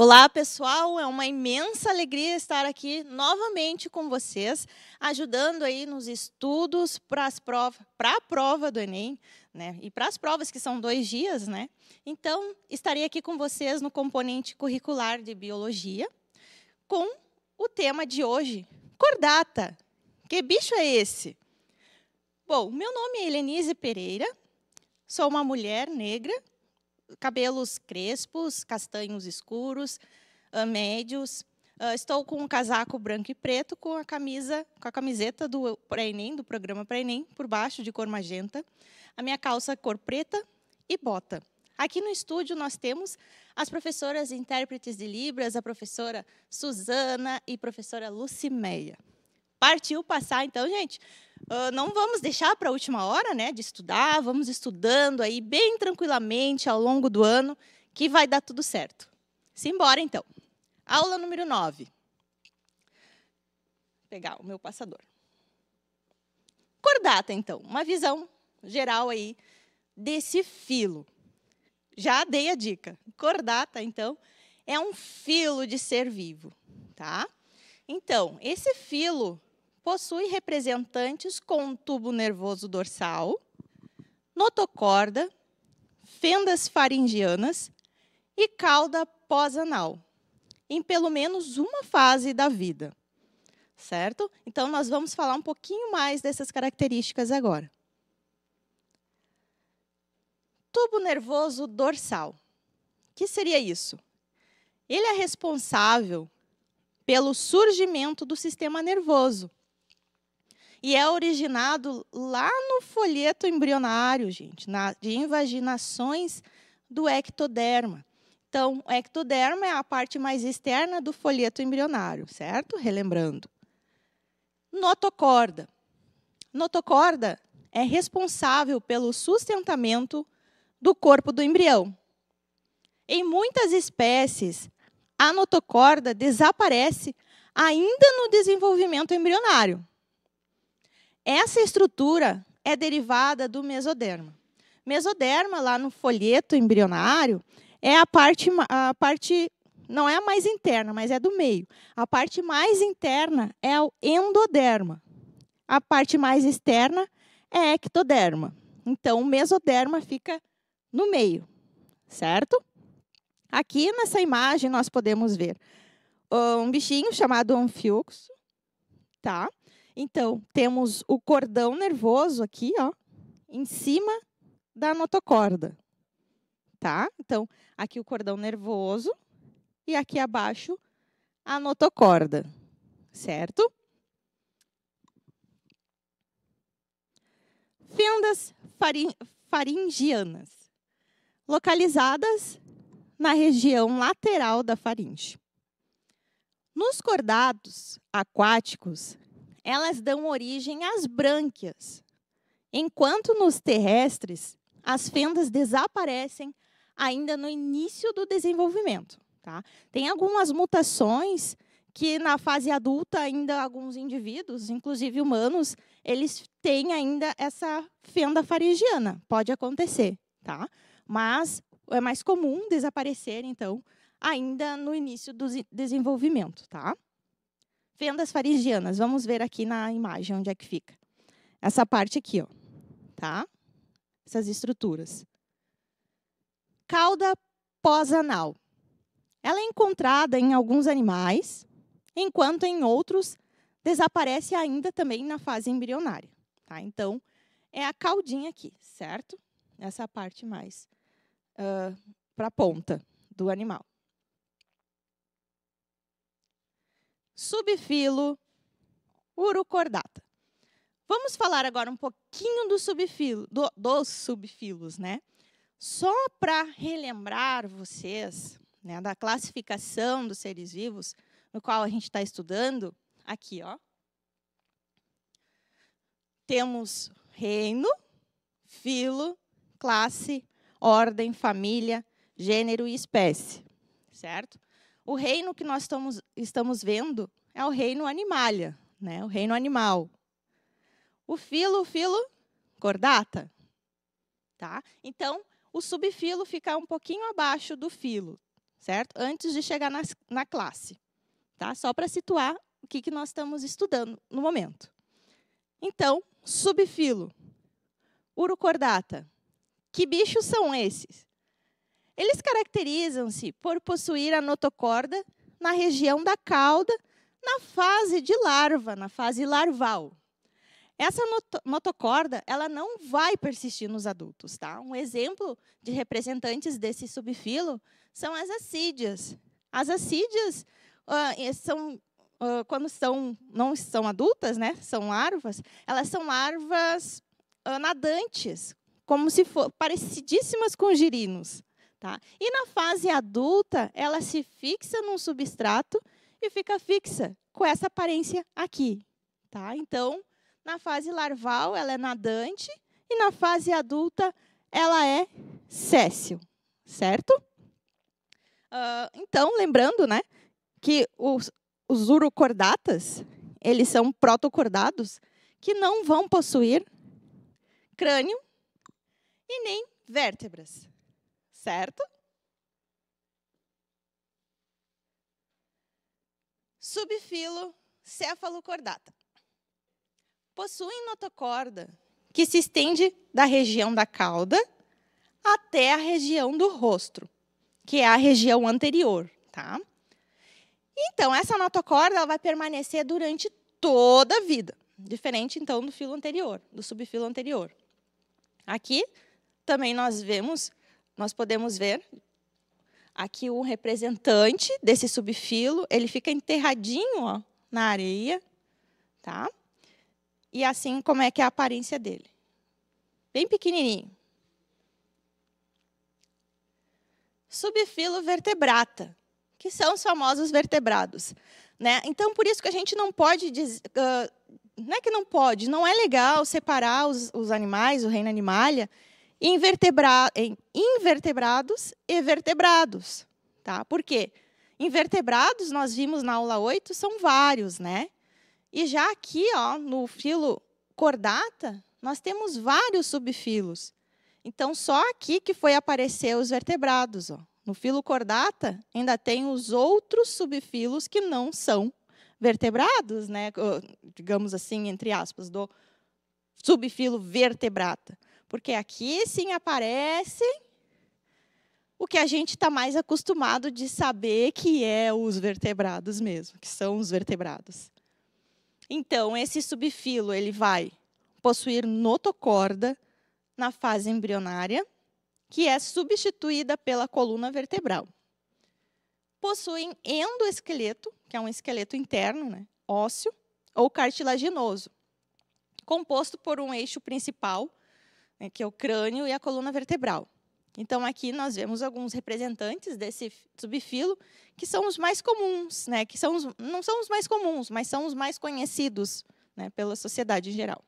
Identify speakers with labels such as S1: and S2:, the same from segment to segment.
S1: Olá, pessoal. É uma imensa alegria estar aqui novamente com vocês, ajudando aí nos estudos para as provas, para a prova do Enem, né? E para as provas que são dois dias, né? Então, estarei aqui com vocês no componente curricular de biologia, com o tema de hoje, cordata. Que bicho é esse? Bom, meu nome é Helenise Pereira, sou uma mulher negra cabelos crespos, castanhos escuros, ah, médios. Ah, estou com um casaco branco e preto, com a camisa, com a camiseta do enem do programa para enem por baixo de cor magenta, a minha calça cor preta e bota. Aqui no estúdio nós temos as professoras intérpretes de Libras, a professora Suzana e professora Lucimeia. Partiu passar, então, gente. Uh, não vamos deixar para a última hora, né, de estudar. Vamos estudando aí bem tranquilamente ao longo do ano, que vai dar tudo certo. Simbora, então. Aula número 9. Vou pegar o meu passador. Cordata, então. Uma visão geral aí desse filo. Já dei a dica. Cordata, então, é um filo de ser vivo, tá? Então, esse filo possui representantes com tubo nervoso dorsal, notocorda, fendas faringianas e cauda pós-anal, em pelo menos uma fase da vida. Certo? Então, nós vamos falar um pouquinho mais dessas características agora. Tubo nervoso dorsal. O que seria isso? Ele é responsável pelo surgimento do sistema nervoso, e é originado lá no folheto embrionário, gente, na, de invaginações do ectoderma. Então, o ectoderma é a parte mais externa do folheto embrionário, certo? Relembrando. Notocorda. Notocorda é responsável pelo sustentamento do corpo do embrião. Em muitas espécies, a notocorda desaparece ainda no desenvolvimento embrionário. Essa estrutura é derivada do mesoderma. Mesoderma, lá no folheto embrionário, é a parte, a parte não é a mais interna, mas é do meio. A parte mais interna é o endoderma. A parte mais externa é ectoderma. Então, o mesoderma fica no meio, certo? Aqui nessa imagem nós podemos ver ah, um bichinho chamado anfiuxo, tá? Então, temos o cordão nervoso aqui, ó, em cima da notocorda. Tá? Então, aqui o cordão nervoso e aqui abaixo a notocorda, certo? Fendas faringianas, localizadas na região lateral da faringe. Nos cordados aquáticos, elas dão origem às brânquias, enquanto nos terrestres as fendas desaparecem ainda no início do desenvolvimento. Tá? Tem algumas mutações que na fase adulta ainda alguns indivíduos, inclusive humanos, eles têm ainda essa fenda faringiana. Pode acontecer, tá? Mas é mais comum desaparecer então ainda no início do desenvolvimento, tá? Vendas farigianas. Vamos ver aqui na imagem onde é que fica. Essa parte aqui, ó, tá? Essas estruturas. Cauda pós-anal. Ela é encontrada em alguns animais, enquanto em outros desaparece ainda também na fase embrionária. Tá? Então, é a caudinha aqui, certo? Essa é parte mais uh, para a ponta do animal. subfilo urucordata. Vamos falar agora um pouquinho do subfilo, do, dos subfilos, né? Só para relembrar vocês né, da classificação dos seres vivos, no qual a gente está estudando, aqui, ó. Temos reino, filo, classe, ordem, família, gênero e espécie, certo? O reino que nós estamos, estamos vendo é o reino animalia, né? o reino animal. O filo, o filo, cordata. Tá? Então, o subfilo fica um pouquinho abaixo do filo, certo? Antes de chegar na, na classe. Tá? Só para situar o que, que nós estamos estudando no momento. Então, subfilo, Urocordata. Que bichos são esses? Eles caracterizam-se por possuir a notocorda na região da cauda, na fase de larva, na fase larval. Essa notocorda, ela não vai persistir nos adultos, tá? Um exemplo de representantes desse subfilo são as acídeas. As acídeas uh, ah, eh, são uh, quando são não são adultas, né? São larvas. Elas são larvas uh, nadantes, como se for parecidíssimas com girinos. Tá? E na fase adulta, ela se fixa num substrato e fica fixa com essa aparência aqui. Tá? Então, na fase larval, ela é nadante e na fase adulta, ela é céssio, certo? Uh, então, lembrando né, que os, os urocordatas, eles são protocordados que não vão possuir crânio e nem vértebras certo? Subfilo cefalocordata. Possuem notocorda que se estende da região da cauda até a região do rosto, que é a região anterior, tá? Então, essa notocorda ela vai permanecer durante toda a vida, diferente então do filo anterior, do subfilo anterior. Aqui também nós vemos nós podemos ver aqui um representante desse subfilo, ele fica enterradinho ó, na areia, tá? E assim como é que é a aparência dele. Bem pequenininho. Subfilo vertebrata, que são os famosos vertebrados. Né? Então, por isso que a gente não pode dizer, uh, não é que não pode, não é legal separar os, os animais, o reino animalia, invertebra, em invertebrados e vertebrados. Tá? Por quê? Invertebrados, nós vimos na aula 8, são vários, né? E já aqui, ó, no filo cordata, nós temos vários subfilos. Então, só aqui que foi aparecer os vertebrados. Ó. No filo cordata, ainda tem os outros subfilos que não são vertebrados, né? digamos assim, entre aspas, do subfilo vertebrata. Porque aqui sim aparece o que a gente está mais acostumado de saber que é os vertebrados mesmo, que são os vertebrados. Então, esse subfilo ele vai possuir notocorda na fase embrionária, que é substituída pela coluna vertebral. Possuem endoesqueleto, que é um esqueleto interno, né, ósseo ou cartilaginoso, composto por um eixo principal né, que é o crânio e a coluna vertebral. Então, aqui nós vemos alguns representantes desse subfilo, que são os mais comuns, né, que são os, não são os mais comuns, mas são os mais conhecidos né, pela sociedade em geral.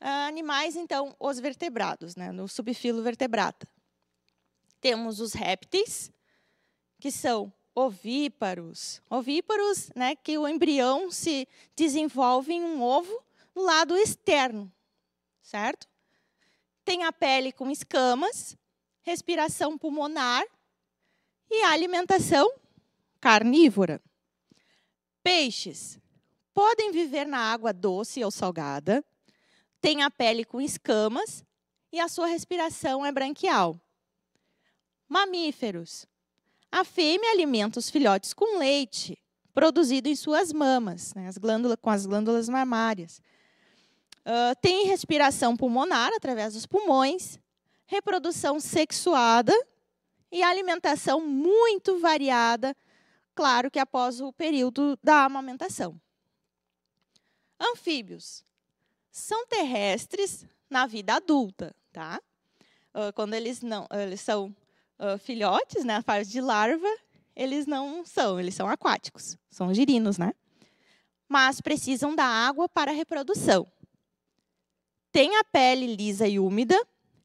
S1: Ah, animais, então, os vertebrados, né, no subfilo vertebrata. Temos os répteis, que são ovíparos. Ovíparos, né, que o embrião se desenvolve em um ovo no lado externo, certo? Tem a pele com escamas, respiração pulmonar e alimentação carnívora. Peixes podem viver na água doce ou salgada, têm a pele com escamas e a sua respiração é branquial. Mamíferos. A fêmea alimenta os filhotes com leite, produzido em suas mamas, né, as com as glândulas mamárias. Ah, tem respiração pulmonar através dos pulmões, reprodução sexuada e alimentação muito variada, claro que após o período da amamentação. Anfíbios são terrestres na vida adulta, tá? Uh, quando eles não, eles são uh, filhotes, né, a fase de larva, eles não são, eles são aquáticos, são girinos, né? Mas precisam da água para a reprodução tem a pele lisa e úmida,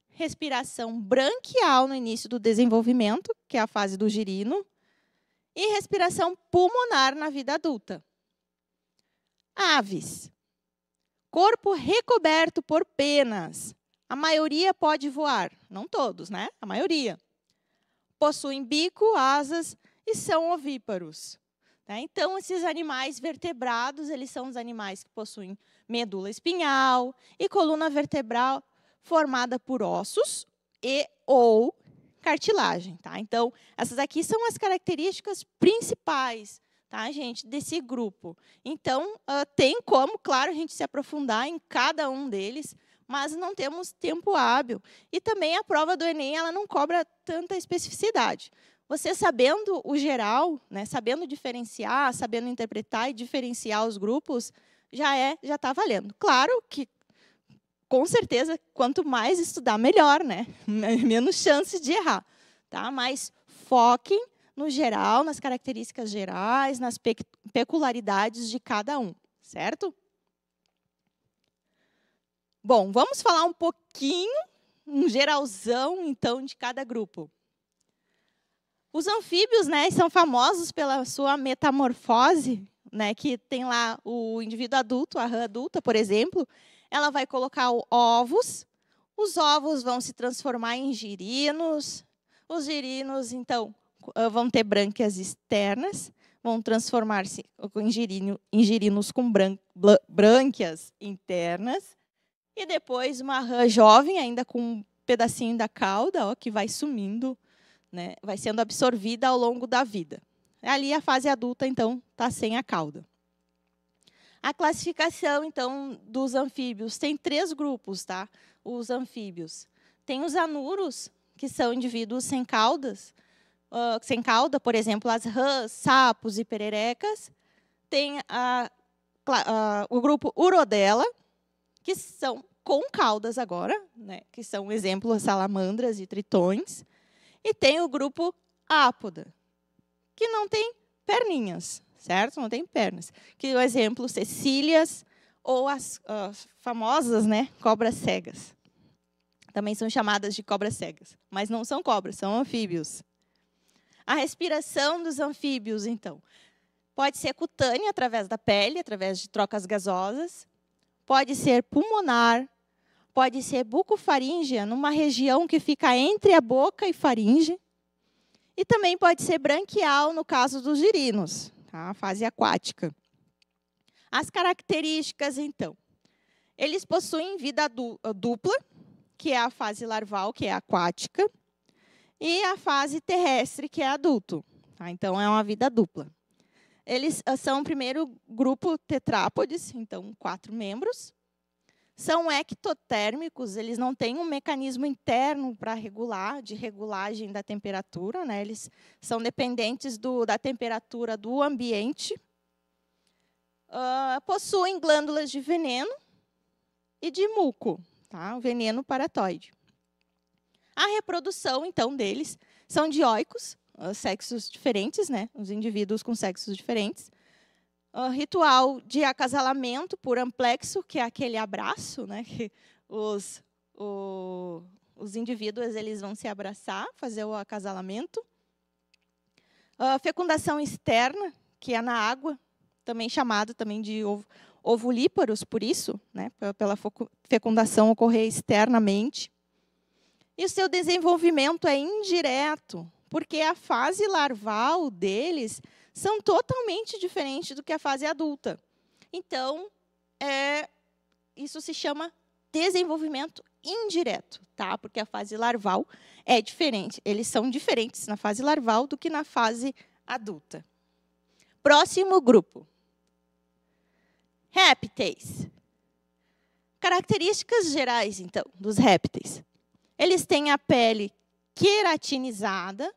S1: respiração branquial no início do desenvolvimento, que é a fase do girino, e respiração pulmonar na vida adulta. Aves. Corpo recoberto por penas. A maioria pode voar, não todos, né? A maioria. Possuem bico, asas e são ovíparos. Né? Então, esses animais vertebrados, eles são os animais que possuem medula espinhal e coluna vertebral formada por ossos e ou cartilagem, tá? Então, essas aqui são as características principais, tá, gente, desse grupo. Então, uh, tem como, claro, a gente se aprofundar em cada um deles, mas não temos tempo hábil. E também a prova do Enem, ela não cobra tanta especificidade. Você sabendo o geral, né, sabendo diferenciar, sabendo interpretar e diferenciar os grupos, já é, já está valendo. Claro que, com certeza, quanto mais estudar, melhor, né? Menos chance de errar, tá? Mas foquem no geral, nas características gerais, nas peculiaridades de cada um, certo? Bom, vamos falar um pouquinho, um geralzão, então, de cada grupo. Os anfíbios né, são famosos pela sua metamorfose, né, que tem lá o indivíduo adulto, a rã adulta, por exemplo, ela vai colocar ovos, os ovos vão se transformar em girinos, os girinos, então, ah, vão ter brânquias externas, vão transformar-se em, girino, em girinos com brânquias internas, e depois uma rã jovem, ainda com um pedacinho da cauda, ó, que vai sumindo, né, vai sendo absorvida ao longo da vida. Ali a fase adulta, então, está sem a cauda. A classificação, então, dos anfíbios tem três grupos, tá? Os anfíbios. Tem os anuros, que são indivíduos sem caudas, uh, sem cauda, por exemplo, as rãs, sapos e pererecas. Tem a, a, o grupo urodela, que são com caudas agora, né? Que são, exemplo, salamandras e tritões. E tem o grupo ápoda, que não tem perninhas, certo? Não tem pernas. Que o exemplo, Cecílias ou as, as famosas, né, cobras cegas. Também são chamadas de cobras cegas, mas não são cobras, são anfíbios. A respiração dos anfíbios, então, pode ser cutânea através da pele, através de trocas gasosas, pode ser pulmonar, pode ser bucofaríngea, numa região que fica entre a boca e faringe, e também pode ser branquial no caso dos girinos, tá? a fase aquática. As características, então. Eles possuem vida eh, dupla, que é a fase larval, que é aquática, e a fase terrestre, que é adulto. Tá? Então, é uma vida dupla. Eles eh, são o primeiro grupo tetrápodes, então quatro membros, são ectotérmicos, eles não têm um mecanismo interno para regular, de regulagem da temperatura, né? eles são dependentes do, da temperatura do ambiente. Uh, possuem glândulas de veneno e de muco, tá? o veneno paratoide. A reprodução, então, deles são dioicos, ah, sexos diferentes, né? os indivíduos com sexos diferentes, uh, ritual de acasalamento por amplexo, que é aquele abraço, né, que os, o, os indivíduos eles vão se abraçar, fazer o acasalamento. Uh, fecundação externa, que é na água, também chamado também de ovo, ovulíparos, por isso, né, pela fecundação ocorrer externamente. E o seu desenvolvimento é indireto, porque a fase larval deles são totalmente diferentes do que a fase adulta. Então, é, isso se chama desenvolvimento indireto, tá? Porque a fase larval é diferente. Eles são diferentes na fase larval do que na fase adulta. Próximo grupo. Répteis. Características gerais, então, dos répteis. Eles têm a pele queratinizada.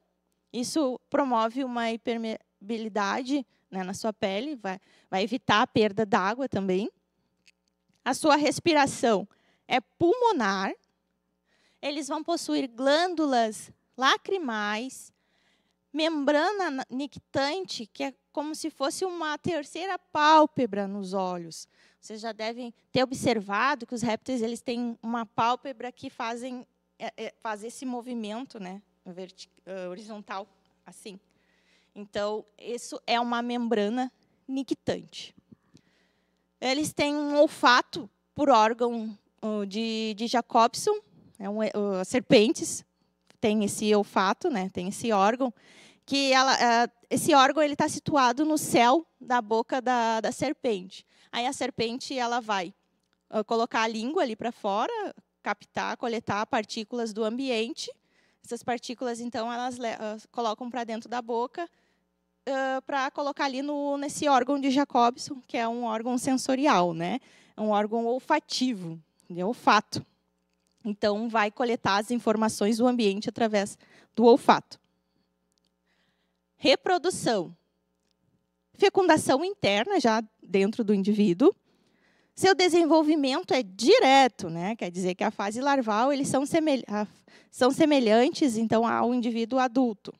S1: Isso promove uma permeabilidade né, na sua pele, vai, vai evitar a perda d'água também. A sua respiração é pulmonar. Eles vão possuir glândulas lacrimais, membrana nictante, que é como se fosse uma terceira pálpebra nos olhos. Vocês já devem ter observado que os répteis eles têm uma pálpebra que fazem é, é, faz esse movimento, né, eh, horizontal, assim. Então, isso é uma membrana nictante. Eles têm um olfato por órgão de, de Jacobson, é um, uh, serpentes têm esse olfato, né? Tem esse órgão que ela, uh, esse órgão ele está situado no céu da boca da, da serpente. Aí a serpente ela vai uh, colocar a língua ali para fora, captar, coletar partículas do ambiente. Essas partículas então elas ah, colocam para dentro da boca uh, para colocar ali no, nesse órgão de Jacobson, que é um órgão sensorial, né? É um órgão olfativo, de é olfato. Então, vai coletar as informações do ambiente através do olfato. Reprodução. Fecundação interna, já dentro do indivíduo. Seu desenvolvimento é direto, né? quer dizer que a fase larval eles são, semelhantes então ao indivíduo adulto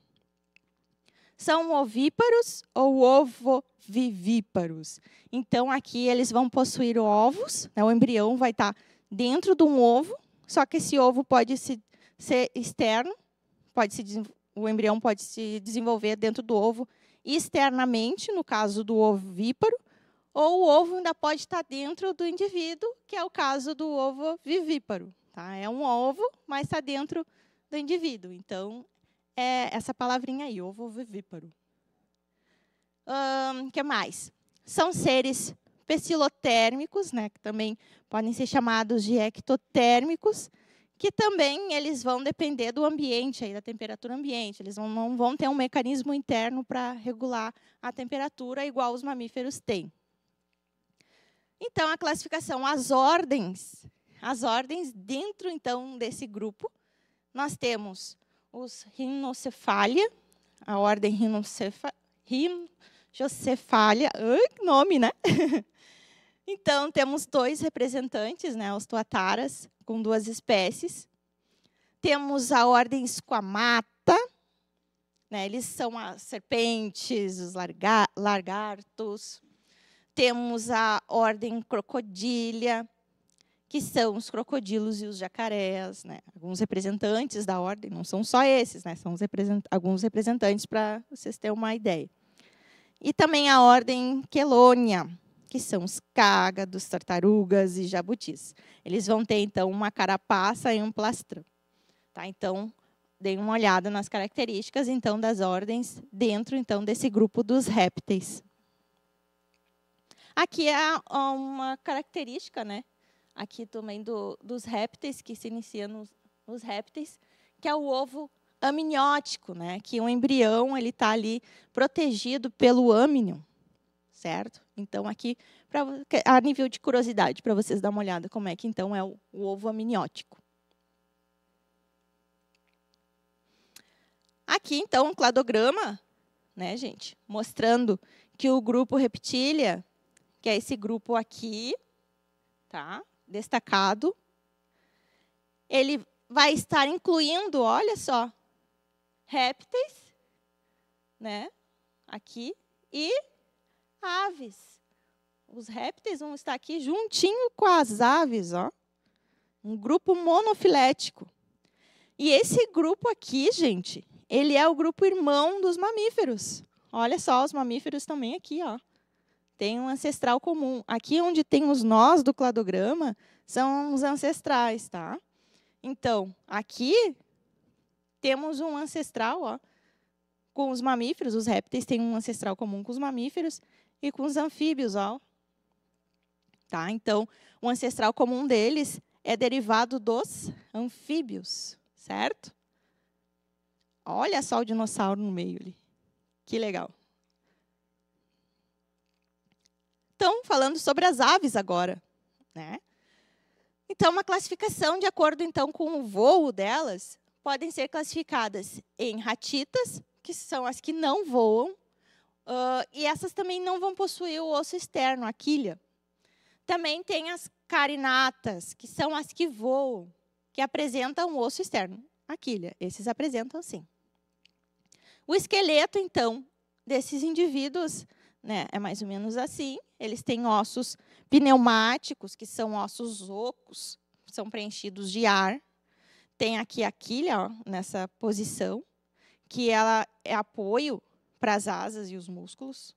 S1: são ovíparos ou ovovivíparos. Então, aqui eles vão possuir ovos, né? o embrião vai estar tá dentro de um ovo, só que esse ovo pode se, ser externo, pode se, o embrião pode se desenvolver dentro do ovo externamente, no caso do ovíparo, ou o ovo ainda pode estar tá dentro do indivíduo, que é o caso do ovo vivíparo. Tá? É um ovo, mas está dentro do indivíduo. Então, é essa palavrinha aí, vivíparo. O um, que mais? São seres pecilotérmicos, né, que também podem ser chamados de ectotérmicos, que também eles vão depender do ambiente, aí, da temperatura ambiente. Eles não, vão ter um mecanismo interno para regular a temperatura, igual os mamíferos têm. Então, a classificação, as ordens, as ordens dentro então desse grupo, nós temos os rinocefalia, a ordem rinocefa, rinocefalia, uh, nome, né? então, temos dois representantes, né, os tuataras, com duas espécies. Temos a ordem squamata, né, eles são as serpentes, os larga, lagartos. Temos a ordem crocodília que são os crocodilos e os jacarés, né? alguns representantes da ordem, não são só esses, né? são represent alguns representantes para vocês terem uma ideia. E também a ordem Quelônia, que são os cágados, tartarugas e jabutis. Eles vão ter, então, uma carapaça e um plastrão. Tá? Então, deem uma olhada nas características então das ordens dentro então desse grupo dos répteis. Aqui é uma característica, né, aqui também do, dos répteis, que se inicia nos, nos répteis, que é o ovo amniótico, né? que o embrião ele está ali protegido pelo âmnion, certo? Então, aqui, pra, a nível de curiosidade, para vocês dar uma olhada como é que então é o, o ovo amniótico. Aqui, então, um cladograma, né, gente? Mostrando que o grupo reptilia, que é esse grupo aqui, tá? destacado. Ele vai estar incluindo, olha só, répteis, né? Aqui e aves. Os répteis vão estar aqui juntinho com as aves, ó. Um grupo monofilético. E esse grupo aqui, gente, ele é o grupo irmão dos mamíferos. Olha só, os mamíferos também aqui, ó tem um ancestral comum. Aqui onde tem os nós do cladograma são os ancestrais, tá? Então, aqui temos um ancestral, ó, com os mamíferos, os répteis têm um ancestral comum com os mamíferos e com os anfíbios, ó. Tá? Então, o ancestral comum deles é derivado dos anfíbios, certo? Olha só o dinossauro no meio ali. Que legal. estão falando sobre as aves agora, né? Então, uma classificação de acordo então com o voo delas podem ser classificadas em ratitas, que são as que não voam, uh, e essas também não vão possuir o osso externo, a quilha. Também tem as carinatas, que são as que voam, que apresentam o osso externo, a quilha. Esses apresentam sim. O esqueleto, então, desses indivíduos né? É mais ou menos assim. Eles têm ossos pneumáticos, que são ossos ocos, são preenchidos de ar. Tem aqui a quilha, ó, nessa posição, que ela é apoio para as asas e os músculos.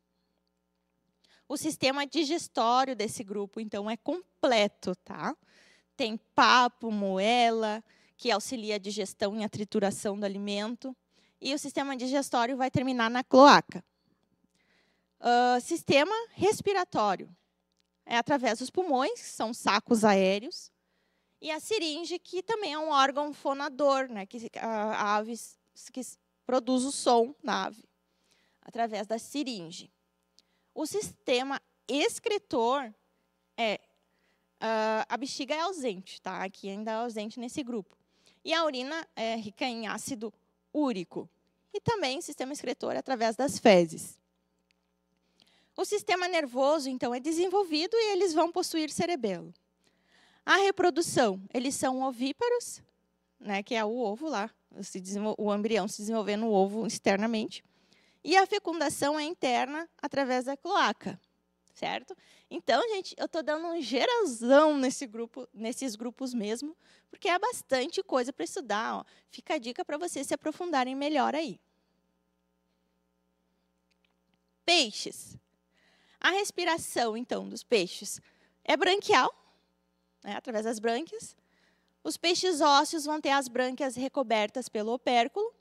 S1: O sistema digestório desse grupo, então, é completo, tá? Tem papo, moela, que auxilia a digestão e a trituração do alimento. E o sistema digestório vai terminar na cloaca uh, sistema respiratório. É através dos pulmões, que são sacos aéreos, e a seringe, que também é um órgão fonador, né, que a ah, ave que produz o som na ave, através da seringe. O sistema excretor é Uh, a bexiga é ausente, tá? Aqui ainda é ausente nesse grupo. E a urina é rica em ácido úrico. E também sistema excretor é através das fezes. O sistema nervoso, então, é desenvolvido e eles vão possuir cerebelo. A reprodução, eles são ovíparos, né, que é o ovo lá, o embrião se desenvolvendo no ovo externamente. E a fecundação é interna através da cloaca, certo? Então, gente, eu estou dando um geralzão nesse grupo, nesses grupos mesmo, porque é bastante coisa para estudar. Ó. Fica a dica para vocês se aprofundarem melhor aí. Peixes. A respiração, então, dos peixes é branquial, né, através das brânquias. Os peixes ósseos vão ter as brânquias recobertas pelo opérculo.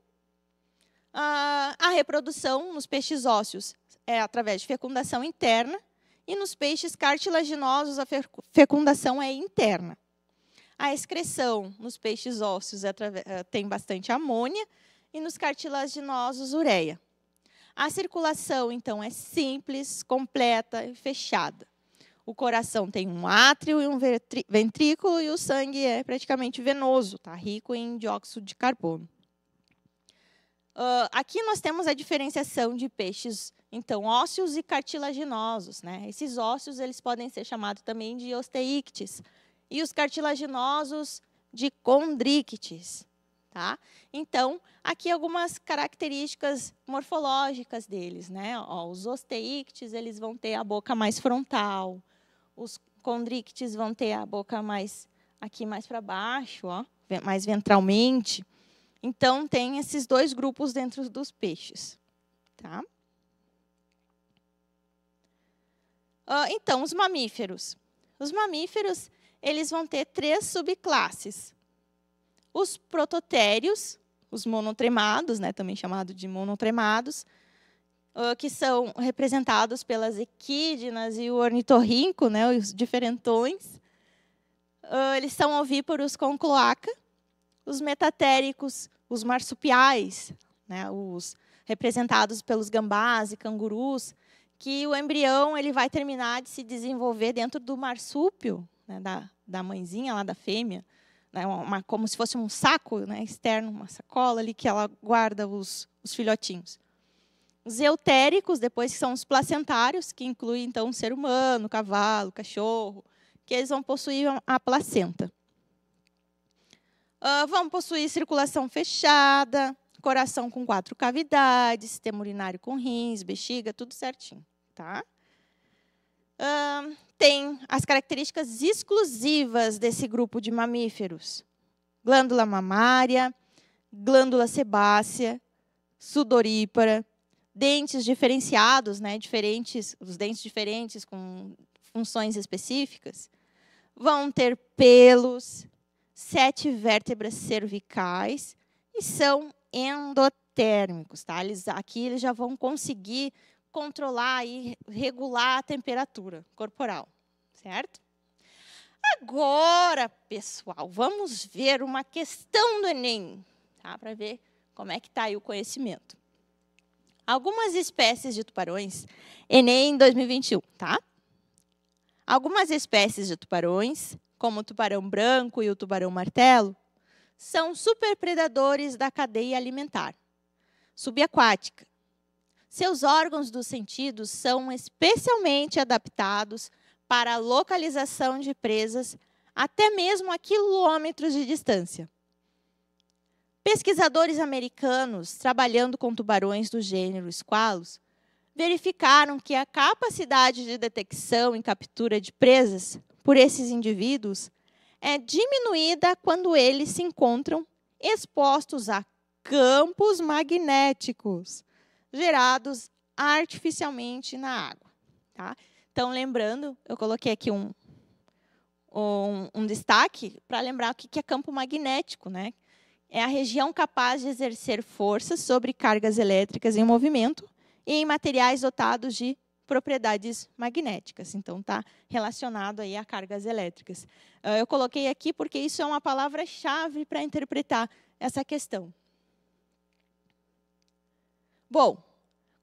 S1: a reprodução nos peixes ósseos é através de fecundação interna. E nos peixes cartilaginosos, a fecundação é interna. A excreção nos peixes ósseos é eh, tem bastante amônia e nos cartilaginosos, ureia. A circulação, então, é simples, completa e fechada. O coração tem um átrio e um ventrículo e o sangue é praticamente venoso, tá rico em dióxido de carbono. Uh, aqui nós temos a diferenciação de peixes, então, ósseos e cartilaginosos. Né? Esses ósseos eles podem ser chamados também de osteíctes e os cartilaginosos de condríctes. Tá? Então, aqui algumas características morfológicas deles. Né? Ó, os osteictes eles vão ter a boca mais frontal, os condrictes vão ter a boca mais aqui mais para baixo, ó, mais ventralmente. Então, tem esses dois grupos dentro dos peixes. Tá? então, os mamíferos. Os mamíferos eles vão ter três subclasses. Os prototérios, os monotremados, né, também chamado de monotremados, ah, que são representados pelas equídenas e o ornitorrinco, né, os diferentões. Ah, eles são ovíparos com cloaca. Os metatéricos, os marsupiais, né, os representados pelos gambás e cangurus, que o embrião ele vai terminar de se desenvolver dentro do marsúpio, né, da, da mãezinha lá da fêmea. Né, uma, como se fosse um saco né, externo, uma sacola ali que ela guarda os, os filhotinhos. Os eutéricos, depois, que são os placentários, que incluem, então, o ser humano, o cavalo, o cachorro, que eles vão possuir a placenta. Uh, vão possuir circulação fechada, coração com quatro cavidades, sistema urinário com rins, bexiga, tudo certinho. Tá? Uh, tem as características exclusivas desse grupo de mamíferos: glândula mamária, glândula sebácea, sudorípara, dentes diferenciados, né, diferentes, os dentes diferentes com funções específicas, vão ter pelos, sete vértebras cervicais e são endotérmicos, tá? Eles aqui eles já vão conseguir controlar e regular a temperatura corporal, certo? Agora, pessoal, vamos ver uma questão do Enem, tá? para ver como é que está aí o conhecimento. Algumas espécies de tubarões, Enem 2021, tá? Algumas espécies de tubarões, como o tubarão branco e o tubarão martelo, são superpredadores da cadeia alimentar subaquática seus órgãos dos sentidos são especialmente adaptados para a localização de presas até mesmo a quilômetros de distância. Pesquisadores americanos trabalhando com tubarões do gênero esqualos verificaram que a capacidade de detecção e captura de presas por esses indivíduos é diminuída quando eles se encontram expostos a campos magnéticos gerados artificialmente na água. Tá? Então, lembrando, eu coloquei aqui um, um, um destaque para lembrar o que, é campo magnético. Né? É a região capaz de exercer forças sobre cargas elétricas em movimento e em materiais dotados de propriedades magnéticas. Então, está relacionado aí a cargas elétricas. Ah, eu coloquei aqui porque isso é uma palavra-chave para interpretar essa questão. Bom,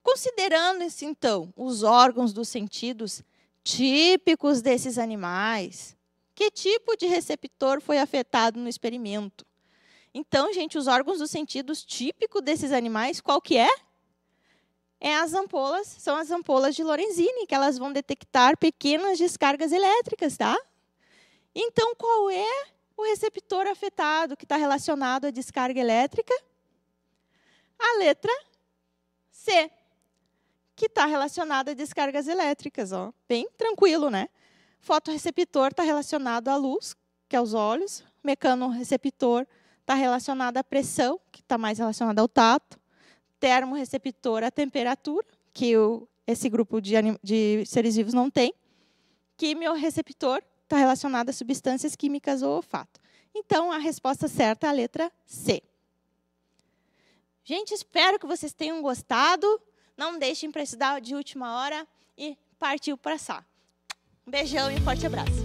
S1: considerando-se então os órgãos dos sentidos típicos desses animais, que tipo de receptor foi afetado no experimento? Então, gente, os órgãos dos sentidos típicos desses animais, qual que é? É as ampolas, são as ampolas de Lorenzini, que elas vão detectar pequenas descargas elétricas, tá? Então, qual é o receptor afetado que está relacionado à descarga elétrica? A letra C, que está relacionada a descargas elétricas. Ó. Bem tranquilo, né? Fotoreceptor está relacionado à luz, que é os olhos. Mecanoreceptor está relacionado à pressão, que está mais relacionada ao tato. Termoreceptor à temperatura, que o, esse grupo de, de seres vivos não tem. Quimiorreceptor está relacionado a substâncias químicas ou olfato. Então, a resposta certa é a letra C. Gente, espero que vocês tenham gostado. Não deixem para estudar de última hora e partiu para Sá. Um beijão e um forte abraço.